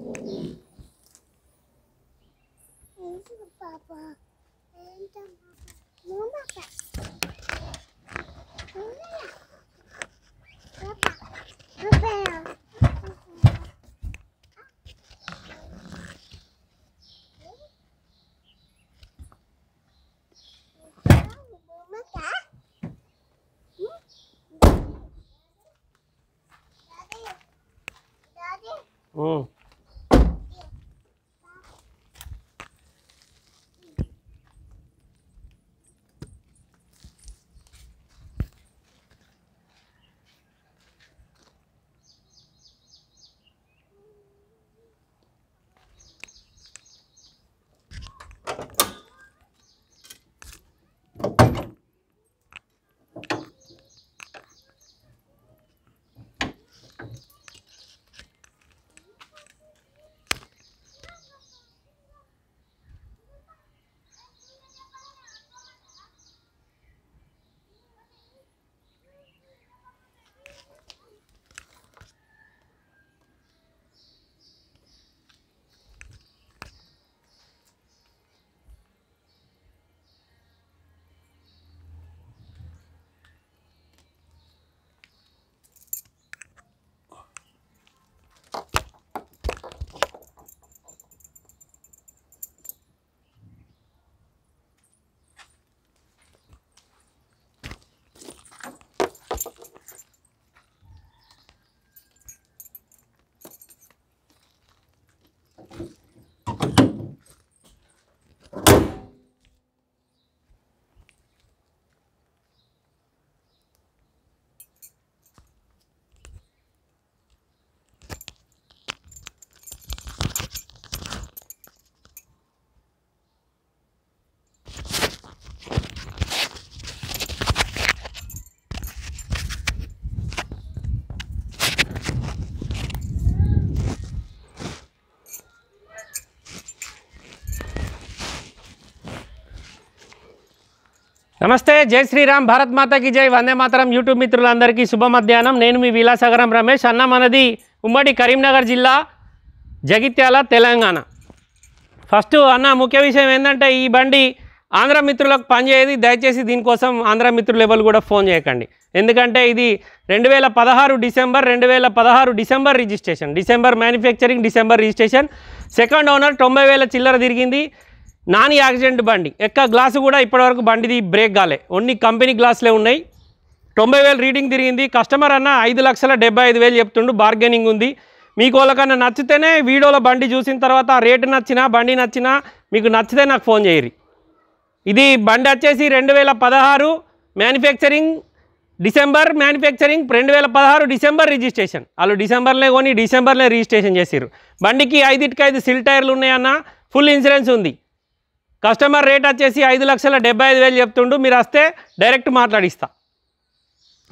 儿嗯。నమస్తే జై శ్రీరామ్ భారత్ మాతకి జై వందే మాతరం యూట్యూబ్ మిత్రులందరికీ శుభ మధ్యాహ్నం నేను మీ విలాసగరం రమేష్ అన్న మనది ఉమ్మడి కరీంనగర్ జిల్లా జగిత్యాల తెలంగాణ ఫస్ట్ అన్న ముఖ్య విషయం ఏంటంటే ఈ బండి ఆంధ్ర మిత్రులకు పనిచేయదు దయచేసి దీనికోసం ఆంధ్ర మిత్రులు ఎవరు కూడా ఫోన్ చేయకండి ఎందుకంటే ఇది రెండు వేల పదహారు డిసెంబర్ రెండు వేల పదహారు December registration December manufacturing December registration second owner తొంభై వేల చిల్లర తిరిగింది నాన్ యాక్సిడెంట్ బండి ఎక్క గ్లాసు కూడా ఇప్పటివరకు బండిది బ్రేక్ కాలే ఓన్లీ కంపెనీ గ్లాసులే ఉన్నాయి తొంభై వేలు రీడింగ్ తిరిగింది కస్టమర్ అన్న ఐదు లక్షల డెబ్బై ఐదు వేలు చెప్తుండు బార్గెనింగ్ ఉంది మీకు వాళ్ళకన్నా నచ్చితేనే వీడియోలో బండి చూసిన తర్వాత రేటు నచ్చినా బండి నచ్చినా మీకు నచ్చితే నాకు ఫోన్ చేయరు ఇది బండి వచ్చేసి రెండు వేల పదహారు మ్యానుఫ్యాక్చరింగ్ డిసెంబర్ మ్యానుఫ్యాక్చరింగ్ రెండు వేల పదహారు డిసెంబర్ రిజిస్ట్రేషన్ వాళ్ళు డిసెంబర్లే కొని డిసెంబర్లే రిజిస్ట్రేషన్ చేసారు బండికి ఐదుకి ఐదు సిల్ టైర్లు ఉన్నాయన్న ఫుల్ ఇన్సూరెన్స్ ఉంది కస్టమర్ రేట్ వచ్చేసి ఐదు లక్షల డెబ్బై ఐదు వేలు చెప్తుండు మీరు వస్తే డైరెక్ట్ మాట్లాడిస్తా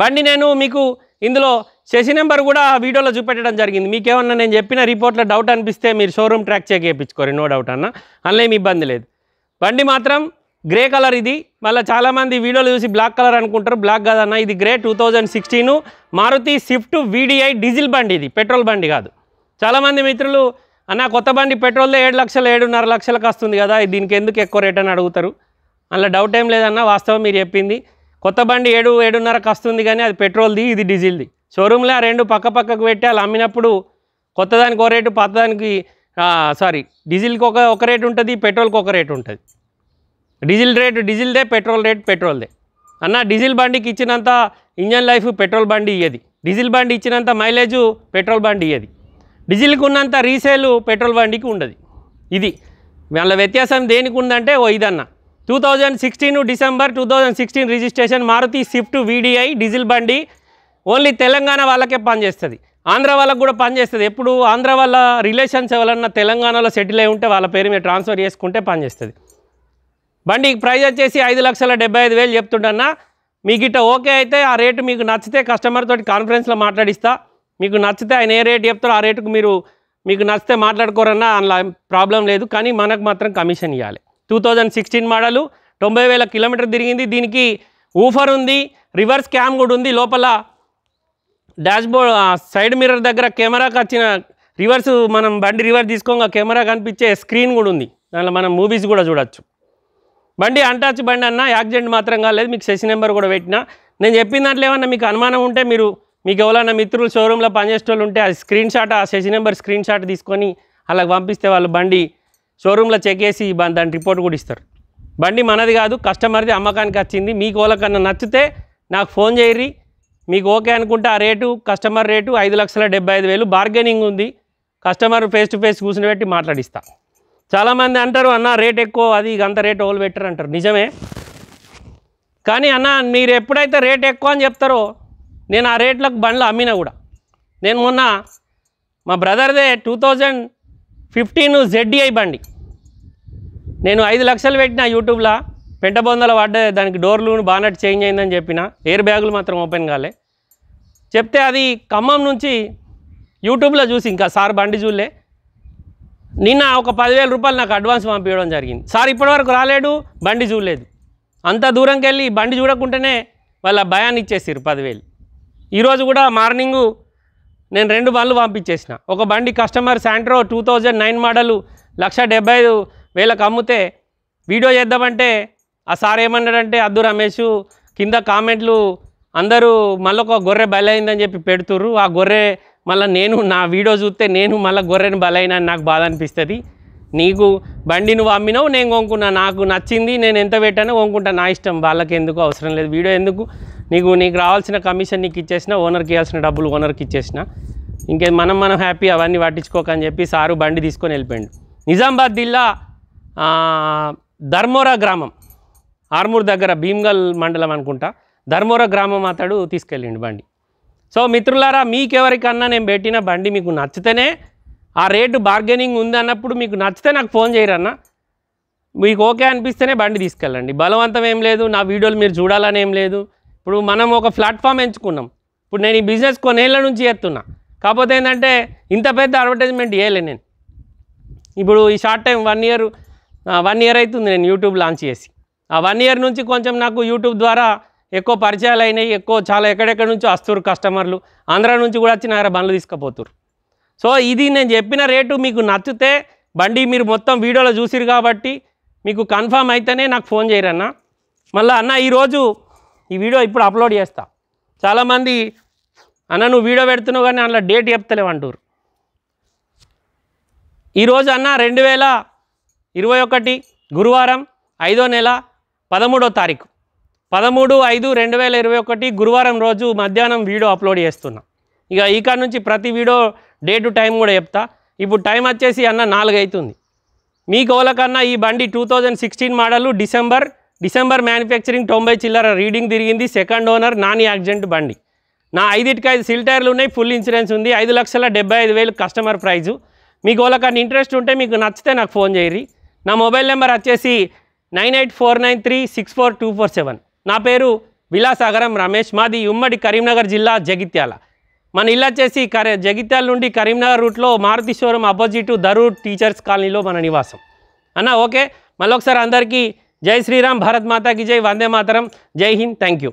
బండి నేను మీకు ఇందులో సెసి నెంబర్ కూడా వీడియోలో చూపెట్టడం జరిగింది మీకేమన్నా నేను చెప్పిన రిపోర్ట్లో డౌట్ అనిపిస్తే మీరు షోరూమ్ ట్రాక్ చేయక చేయించుకోరు నో డౌట్ అన్న అందులో ఏమి ఇబ్బంది లేదు బండి మాత్రం గ్రే కలర్ ఇది మళ్ళీ చాలామంది వీడియోలు చూసి బ్లాక్ కలర్ అనుకుంటారు బ్లాక్ కాదన్న ఇది grey two thousand sixteen Maruti Swift VDI diesel బండి ఇది పెట్రోల్ బండి కాదు చాలామంది మిత్రులు అన్న కొత్త బండి పెట్రోల్దే ఏడు లక్షలు ఏడున్నర లక్షలకు వస్తుంది కదా దీనికి ఎందుకు ఎక్కువ రేట్ అని అడుగుతారు అందులో డౌట్ ఏం లేదన్న వాస్తవం మీరు చెప్పింది కొత్త బండి ఏడు ఏడున్నరకు వస్తుంది కానీ అది పెట్రోల్ది ఇది డీజిల్ది ఆ రెండు పక్క పక్కకు పెట్టి అలా అమ్మినప్పుడు కొత్తదానికి ఒక రేటు పాతదానికి సారీ డీజిల్కి ఒక ఒక రేటు ఉంటుంది పెట్రోల్కి ఒక రేటు ఉంటుంది డీజిల్ రేటు డీజిల్దే పెట్రోల్ రేట్ పెట్రోల్దే అన్న డీజిల్ బండికి ఇచ్చినంత ఇంజన్ లైఫ్ పెట్రోల్ బండి ఇయ్యది డీజిల్ బండి ఇచ్చినంత మైలేజు పెట్రోల్ బండి ఇయ్యది డీజిల్కి ఉన్నంత రీసేలు పెట్రోల్ బండికి ఉండదు ఇది వాళ్ళ వ్యత్యాసం దేనికి ఉందంటే ఓ ఇదన్న two thousand sixteen December two thousand sixteen registration Maruti Swift VDI diesel బండి ఓన్లీ తెలంగాణ వాళ్ళకే పనిచేస్తుంది ఆంధ్ర వాళ్ళకు కూడా పనిచేస్తుంది ఎప్పుడు ఆంధ్ర వాళ్ళ రిలేషన్స్ ఎవరన్నా తెలంగాణలో సెటిల్ అయి ఉంటే వాళ్ళ పేరు మీరు ట్రాన్స్ఫర్ చేసుకుంటే పనిచేస్తుంది బండి ప్రైజ్ వచ్చేసి ఐదు లక్షల డెబ్బై ఐదు వేలు చెప్తుండన్నా మీకు ఇట్ట ఓకే అయితే ఆ రేటు మీకు నచ్చితే కస్టమర్ తోటి కాన్ఫరెన్స్లో మాట్లాడిస్తా మీకు నచ్చితే ఆయన ఏ రేట్ చెప్తారో ఆ రేటుకు మీరు మీకు నచ్చితే మాట్లాడుకోరన్నా అందులో ప్రాబ్లం లేదు కానీ మనకు మాత్రం కమిషన్ ఇవ్వాలి టూ థౌజండ్ సిక్స్టీన్ మోడలు తొంభై వేల కిలోమీటర్ తిరిగింది దీనికి ఊఫర్ ఉంది రివర్స్ క్యామ్ కూడా ఉంది లోపల డాష్బోర్డ్ సైడ్ మిర్రర్ దగ్గర కెమెరాకి వచ్చిన రివర్స్ మనం బండి రివర్స్ తీసుకోగా కెమెరా కనిపించే స్క్రీన్ కూడా ఉంది దానిలో మనం మూవీస్ కూడా చూడొచ్చు బండి అంటాచ్ బండి అన్న యాక్సిడెంట్ మాత్రం కాలేదు మీకు సెషన్ నెంబర్ కూడా పెట్టినా నేను చెప్పిన దాంట్లో ఏమన్నా మీకు అనుమానం ఉంటే మీరు మీకు ఎవరైనా మిత్రులు షోరూంలో పనిచేసేటోళ్ళు ఉంటే ఆ స్క్రీన్ షాట్ ఆ సెషన్ నెంబర్ స్క్రీన్ షాట్ తీసుకొని అలా పంపిస్తే వాళ్ళు బండి షోరూంలో చెక్ చేసి దాని రిపోర్ట్ కూడా ఇస్తారు బండి మనది కాదు కస్టమర్ది అమ్మకానికి వచ్చింది మీకు ఓలకన్నా నచ్చితే నాకు ఫోన్ చేయరి మీకు ఓకే అనుకుంటే ఆ రేటు కస్టమర్ రేటు ఐదు లక్షల డెబ్బై ఐదు వేలు బార్గెనింగ్ ఉంది కస్టమర్ ఫేస్ టు ఫేస్ కూర్చుని పెట్టి మాట్లాడిస్తా చాలామంది అంటారు అన్న రేట్ ఎక్కువ అది అంత రేట్ ఓల్ పెట్టరు అంటారు నిజమే కానీ అన్న మీరు ఎప్పుడైతే రేట్ ఎక్కువ అని చెప్తారో నేను ఆ రేట్లకు బండ్లు అమ్మినా కూడా నేను మొన్న మా బ్రదర్దే టూ థౌజండ్ ఫిఫ్టీన్ జెడ్డీఐ బండి నేను ఐదు లక్షలు పెట్టిన యూట్యూబ్లో బొందలు పడ్డే దానికి డోర్లు బానట్ చేంజ్ అయిందని చెప్పిన ఎయిర్ బ్యాగులు మాత్రం ఓపెన్ కాలే చెప్తే అది ఖమ్మం నుంచి యూట్యూబ్లో చూసి ఇంకా సార్ బండి చూలే నిన్న ఒక పదివేల రూపాయలు నాకు అడ్వాన్స్ పంపించడం జరిగింది సార్ ఇప్పటివరకు రాలేడు బండి చూడలేదు అంత దూరంకి వెళ్ళి బండి చూడకుంటేనే వాళ్ళ భయాన్ని ఇచ్చేసారు పదివేలు ఈరోజు కూడా మార్నింగు నేను రెండు బండ్లు పంపించేసిన ఒక బండి customer Santro two thousand nine model లక్ష డెబ్బై ఐదు వేలకు అమ్ముతే వీడియో చేద్దామంటే ఆ సార్ ఏమన్నాడంటే అద్దు రమేష్ కింద కామెంట్లు అందరూ మళ్ళీ ఒక గొర్రె బలైందని చెప్పి పెడుతురు ఆ గొర్రె మళ్ళీ నేను నా వీడియో చూస్తే నేను మళ్ళీ గొర్రెని బలైన నాకు బాధ అనిపిస్తుంది నీకు బండి నువ్వు అమ్మినావు నేను కొనుక్కున్నా నాకు నచ్చింది నేను ఎంత పెట్టానో కొనుక్కుంటా నా ఇష్టం వాళ్ళకి ఎందుకు అవసరం లేదు వీడియో ఎందుకు నీకు నీకు రావాల్సిన కమిషన్ నీకు ఇచ్చేసిన ఓనర్కి ఇవ్వాల్సిన డబ్బులు ఓనర్కి ఇచ్చేసిన ఇంకే మనం మనం హ్యాపీ అవన్నీ పట్టించుకోకని చెప్పి సారు బండి తీసుకొని వెళ్ళిపోయాడు నిజామాబాద్ జిల్లా ధర్మోరా గ్రామం ఆర్మూర్ దగ్గర భీమ్గల్ మండలం అనుకుంటా ధర్మోరా గ్రామం అతడు తీసుకెళ్ళిండు బండి సో మిత్రులారా మీకెవరికన్నా నేను పెట్టిన బండి మీకు నచ్చితేనే ఆ రేటు బార్గెనింగ్ ఉందన్నప్పుడు మీకు నచ్చితే నాకు ఫోన్ చేయరన్న మీకు ఓకే అనిపిస్తేనే బండి తీసుకెళ్ళండి బలవంతం ఏం లేదు నా వీడియోలు మీరు చూడాలని ఏం లేదు ఇప్పుడు మనం ఒక ప్లాట్ఫామ్ ఎంచుకున్నాం ఇప్పుడు నేను ఈ బిజినెస్ కొన్నేళ్ళ నుంచి చేస్తున్నా కాకపోతే ఏంటంటే ఇంత పెద్ద అడ్వర్టైజ్మెంట్ చేయలే నేను ఇప్పుడు ఈ short time one year one year అవుతుంది నేను యూట్యూబ్ లాంచ్ చేసి ఆ వన్ ఇయర్ నుంచి కొంచెం నాకు యూట్యూబ్ ద్వారా ఎక్కువ పరిచయాలు అయినాయి ఎక్కువ చాలా ఎక్కడెక్కడి నుంచో వస్తున్నారు కస్టమర్లు ఆంధ్ర నుంచి కూడా వచ్చి నా బండ్లు తీసుకుపోతున్నారు సో ఇది నేను చెప్పిన రేటు మీకు నచ్చితే బండి మీరు మొత్తం వీడియోలో చూసిరు కాబట్టి మీకు కన్ఫామ్ అయితేనే నాకు ఫోన్ చేయరన్న మళ్ళీ అన్న ఈరోజు ఈ వీడియో ఇప్పుడు అప్లోడ్ చేస్తా చాలామంది అన్న నువ్వు వీడియో పెడుతున్నావు కానీ అందులో డేట్ చెప్తలేవు అంటూరు ఈరోజు అన్న రెండు వేల ఇరవై ఒకటి గురువారం ఐదో నెల పదమూడో తారీఖు పదమూడు ఐదు రెండు వేల ఇరవై ఒకటి గురువారం రోజు మధ్యాహ్నం వీడియో అప్లోడ్ చేస్తున్నా ఇక ఇక్కడ నుంచి ప్రతి వీడియో డే టు టైం కూడా చెప్తా ఇప్పుడు టైం వచ్చేసి అన్న నాలుగు అవుతుంది మీ మీకోలకన్నా ఈ బండి two thousand sixteen model December December manufacturing తొంభై చిల్లర రీడింగ్ తిరిగింది సెకండ్ ఓనర్ నాని యాక్సిడెంట్ బండి నా ఐదింటికి ఐదు సిల్ టైర్లు ఉన్నాయి ఫుల్ ఇన్సూరెన్స్ ఉంది ఐదు లక్షల డెబ్బై ఐదు వేలు కస్టమర్ ప్రైజు మీకు వాళ్ళకన్నా ఇంట్రెస్ట్ ఉంటే మీకు నచ్చితే నాకు ఫోన్ చేయరి నా మొబైల్ నెంబర్ వచ్చేసి nine eight four nine three six four two four seven నా పేరు విలాసాగరం రమేష్ మాది ఉమ్మడి కరీంనగర్ జిల్లా జగిత్యాల మన ఇల్లు వచ్చేసి కరీ జగిత్యాల నుండి కరీంనగర్ రూట్లో మారుతీశ్వరం అపోజిట్ దరూర్ టీచర్స్ కాలనీలో మన నివాసం అన్న ఓకే మళ్ళొకసారి అందరికీ జై శ్రీరామ్ భారత్ మాతాకి జై వందే మాతరం జై హింద్ థ్యాంక్ యూ